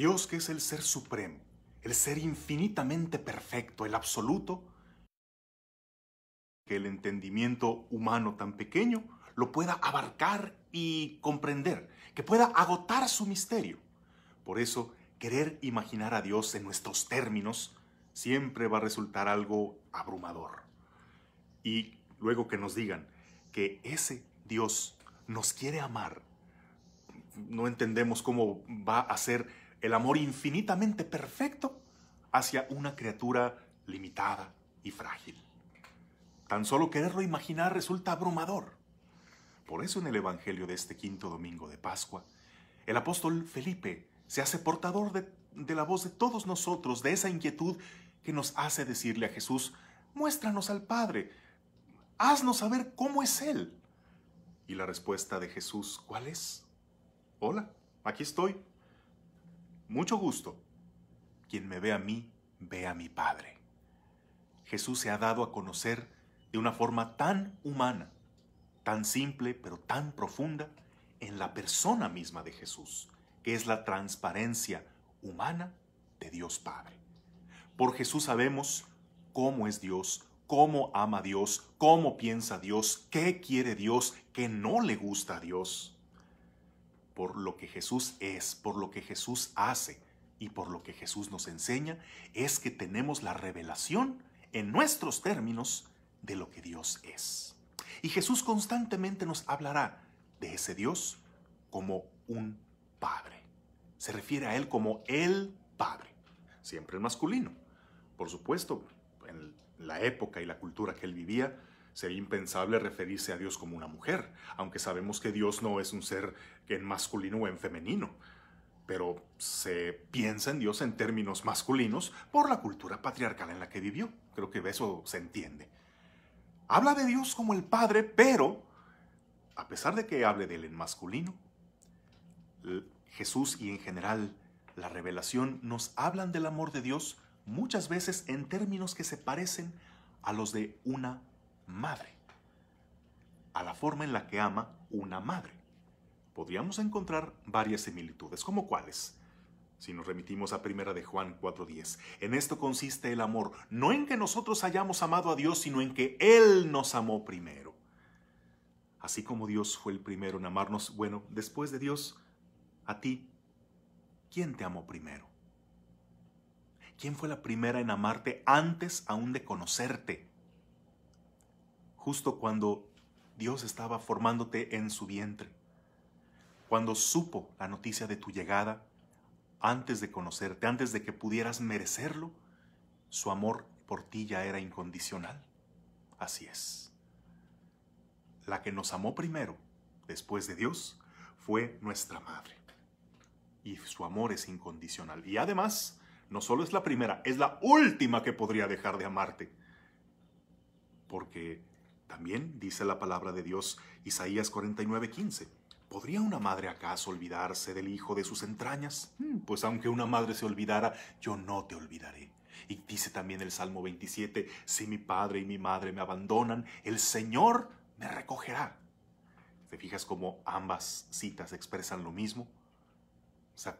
Dios que es el ser supremo, el ser infinitamente perfecto, el absoluto, que el entendimiento humano tan pequeño lo pueda abarcar y comprender, que pueda agotar su misterio. Por eso, querer imaginar a Dios en nuestros términos siempre va a resultar algo abrumador. Y luego que nos digan que ese Dios nos quiere amar, no entendemos cómo va a ser el amor infinitamente perfecto hacia una criatura limitada y frágil. Tan solo quererlo imaginar resulta abrumador. Por eso en el Evangelio de este quinto domingo de Pascua, el apóstol Felipe se hace portador de, de la voz de todos nosotros, de esa inquietud que nos hace decirle a Jesús, muéstranos al Padre, haznos saber cómo es Él. Y la respuesta de Jesús, ¿cuál es? Hola, aquí estoy, mucho gusto. Quien me ve a mí, ve a mi Padre. Jesús se ha dado a conocer de una forma tan humana, tan simple, pero tan profunda, en la persona misma de Jesús, que es la transparencia humana de Dios Padre. Por Jesús sabemos cómo es Dios, cómo ama Dios, cómo piensa Dios, qué quiere Dios, qué no le gusta a Dios por lo que Jesús es, por lo que Jesús hace y por lo que Jesús nos enseña, es que tenemos la revelación en nuestros términos de lo que Dios es. Y Jesús constantemente nos hablará de ese Dios como un Padre. Se refiere a Él como el Padre, siempre el masculino. Por supuesto, en la época y la cultura que Él vivía, Sería impensable referirse a Dios como una mujer, aunque sabemos que Dios no es un ser en masculino o en femenino. Pero se piensa en Dios en términos masculinos por la cultura patriarcal en la que vivió. Creo que eso se entiende. Habla de Dios como el Padre, pero, a pesar de que hable de él en masculino, Jesús y en general la revelación nos hablan del amor de Dios muchas veces en términos que se parecen a los de una madre, a la forma en la que ama una madre. Podríamos encontrar varias similitudes, como cuáles. Si nos remitimos a Primera de Juan 4:10, en esto consiste el amor, no en que nosotros hayamos amado a Dios, sino en que Él nos amó primero. Así como Dios fue el primero en amarnos, bueno, después de Dios, a ti, ¿quién te amó primero? ¿Quién fue la primera en amarte antes aún de conocerte? justo cuando Dios estaba formándote en su vientre, cuando supo la noticia de tu llegada, antes de conocerte, antes de que pudieras merecerlo, su amor por ti ya era incondicional. Así es. La que nos amó primero, después de Dios, fue nuestra madre. Y su amor es incondicional. Y además, no solo es la primera, es la última que podría dejar de amarte. Porque también dice la palabra de Dios, Isaías 49:15, ¿podría una madre acaso olvidarse del hijo de sus entrañas? Hmm. Pues aunque una madre se olvidara, yo no te olvidaré. Y dice también el Salmo 27, si mi padre y mi madre me abandonan, el Señor me recogerá. ¿Te fijas cómo ambas citas expresan lo mismo? O sea,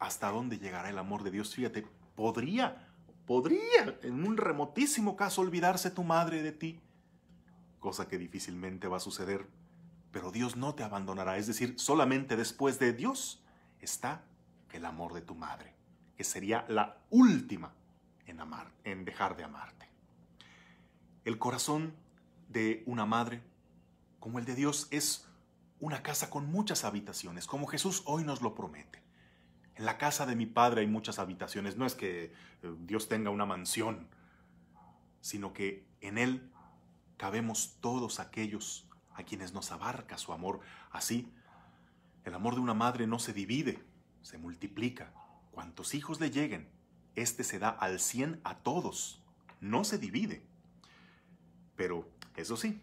¿hasta dónde llegará el amor de Dios? Fíjate, podría, podría, en un remotísimo caso, olvidarse tu madre de ti cosa que difícilmente va a suceder, pero Dios no te abandonará, es decir, solamente después de Dios está el amor de tu madre, que sería la última en amar, en dejar de amarte. El corazón de una madre, como el de Dios, es una casa con muchas habitaciones, como Jesús hoy nos lo promete. En la casa de mi padre hay muchas habitaciones, no es que eh, Dios tenga una mansión, sino que en él cabemos todos aquellos a quienes nos abarca su amor. Así, el amor de una madre no se divide, se multiplica. Cuantos hijos le lleguen, éste se da al cien a todos. No se divide. Pero, eso sí,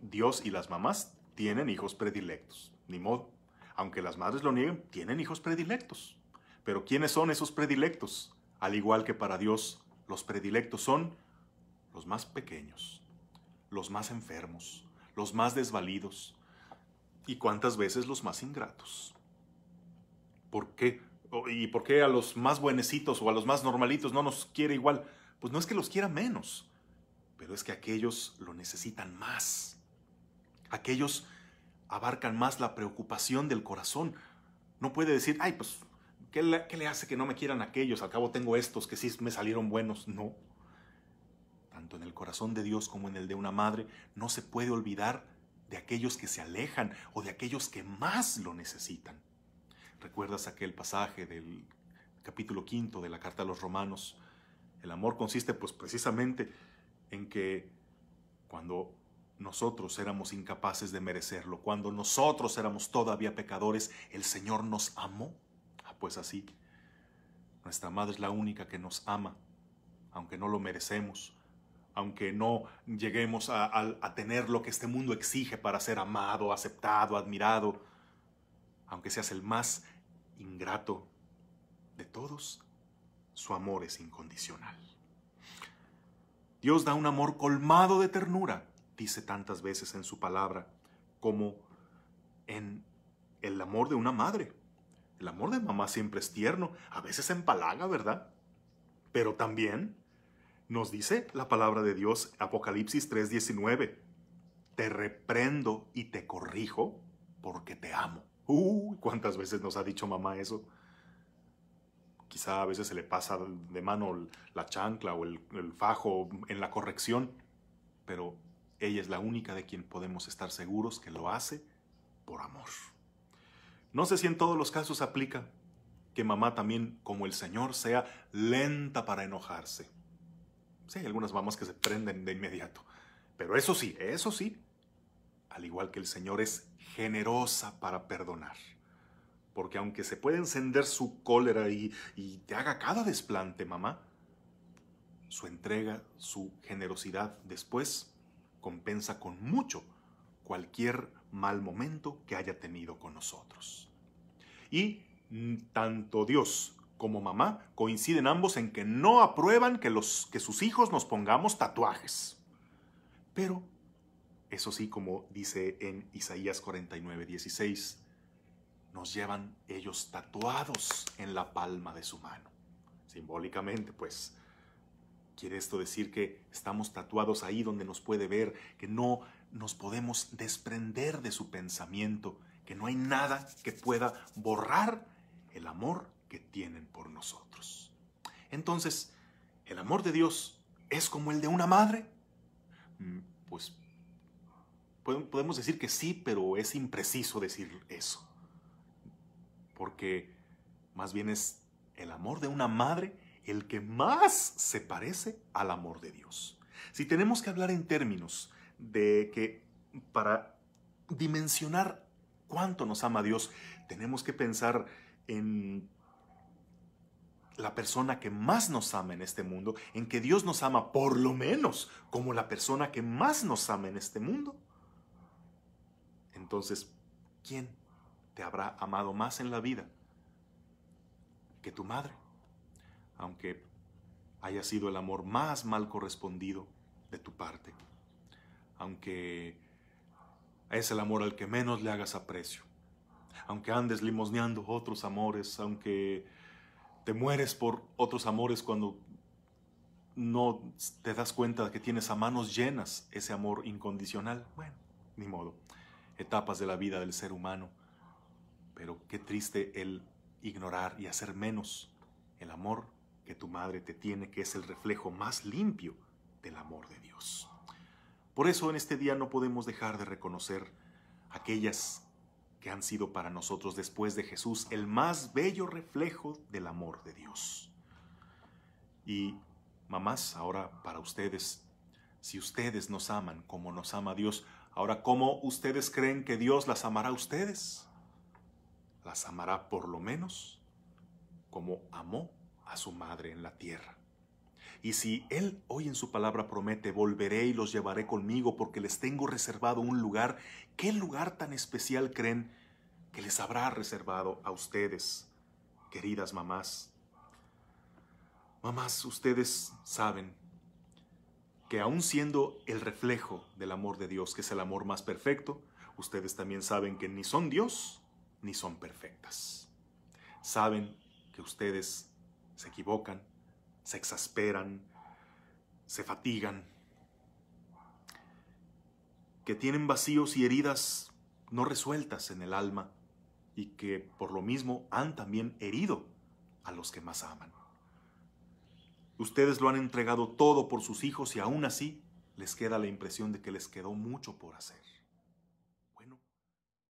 Dios y las mamás tienen hijos predilectos. Ni modo. Aunque las madres lo nieguen, tienen hijos predilectos. Pero ¿quiénes son esos predilectos? Al igual que para Dios, los predilectos son los más pequeños los más enfermos, los más desvalidos y cuántas veces los más ingratos. ¿Por qué? ¿Y por qué a los más buenecitos o a los más normalitos no nos quiere igual? Pues no es que los quiera menos, pero es que aquellos lo necesitan más. Aquellos abarcan más la preocupación del corazón. No puede decir, ay, pues, ¿qué le, qué le hace que no me quieran aquellos? Al cabo tengo estos que sí me salieron buenos. No, en el corazón de Dios como en el de una madre, no se puede olvidar de aquellos que se alejan o de aquellos que más lo necesitan. ¿Recuerdas aquel pasaje del capítulo quinto de la carta a los romanos? El amor consiste pues precisamente en que cuando nosotros éramos incapaces de merecerlo, cuando nosotros éramos todavía pecadores, el Señor nos amó. Ah, pues así. Nuestra madre es la única que nos ama, aunque no lo merecemos, aunque no lleguemos a, tener lo que este mundo exige para ser amado, aceptado, admirado, aunque seas el más ingrato de todos, su amor es incondicional. Dios da un amor colmado de ternura, dice tantas veces en su palabra, como en el amor de una madre. El amor de mamá siempre es tierno, a veces empalaga, ¿verdad? Pero también nos dice la palabra de Dios, Apocalipsis 3:19. Te reprendo y te corrijo porque te amo. ¿cuántas veces nos ha dicho mamá eso? Quizá a veces se le pasa de mano la chancla o el, el fajo en la corrección, pero ella es la única de quien podemos estar seguros que lo hace por amor. No sé si en todos los casos aplica que mamá también, como el Señor, sea lenta para enojarse Sí, hay algunas mamás que se prenden de inmediato. Pero eso sí, eso sí, al igual que el Señor es generosa para perdonar. Porque aunque se puede encender su cólera y, y te haga cada desplante, mamá, su entrega, su generosidad después compensa con mucho cualquier mal momento que haya tenido con nosotros. Y tanto Dios como mamá coinciden ambos en que no aprueban que, los, que sus hijos nos pongamos tatuajes. Pero, eso sí, como dice en Isaías 49, 16, nos llevan ellos tatuados en la palma de su mano. Simbólicamente, pues, quiere esto decir que estamos tatuados ahí donde nos puede ver, que no nos podemos desprender de su pensamiento, que no hay nada que pueda borrar el amor que tienen por nosotros. Entonces, ¿el amor de Dios es como el de una madre? Mm, pues podemos decir que sí, pero es impreciso decir eso. Porque más bien es el amor de una madre el que más se parece al amor de Dios. Si tenemos que hablar en términos de que para dimensionar cuánto nos ama Dios, tenemos que pensar en la persona que más nos ama en este mundo, en que Dios nos ama por lo menos como la persona que más nos ama en este mundo, entonces, ¿quién te habrá amado más en la vida que tu madre? Aunque haya sido el amor más mal correspondido de tu parte, aunque es el amor al que menos le hagas aprecio, aunque andes limosneando otros amores, aunque te mueres por otros amores cuando no te das cuenta de que tienes a manos llenas ese amor incondicional. Bueno, ni modo. Etapas de la vida del ser humano. Pero qué triste el ignorar y hacer menos el amor que tu madre te tiene, que es el reflejo más limpio del amor de Dios. Por eso en este día no podemos dejar de reconocer aquellas que han sido para nosotros después de Jesús el más bello reflejo del amor de Dios. Y mamás, ahora para ustedes, si ustedes nos aman como nos ama Dios, ahora ¿cómo ustedes creen que Dios las amará a ustedes? Las amará por lo menos como amó a su madre en la tierra. Y si Él hoy en su palabra promete, volveré y los llevaré conmigo porque les tengo reservado un lugar, ¿qué lugar tan especial creen que les habrá reservado a ustedes, queridas mamás? Mamás, ustedes saben que aun siendo el reflejo del amor de Dios, que es el amor más perfecto, ustedes también saben que ni son Dios ni son perfectas. Saben que ustedes se equivocan, se exasperan, se fatigan, que tienen vacíos y heridas no resueltas en el alma y que por lo mismo han también herido a los que más aman. Ustedes lo han entregado todo por sus hijos y aún así les queda la impresión de que les quedó mucho por hacer.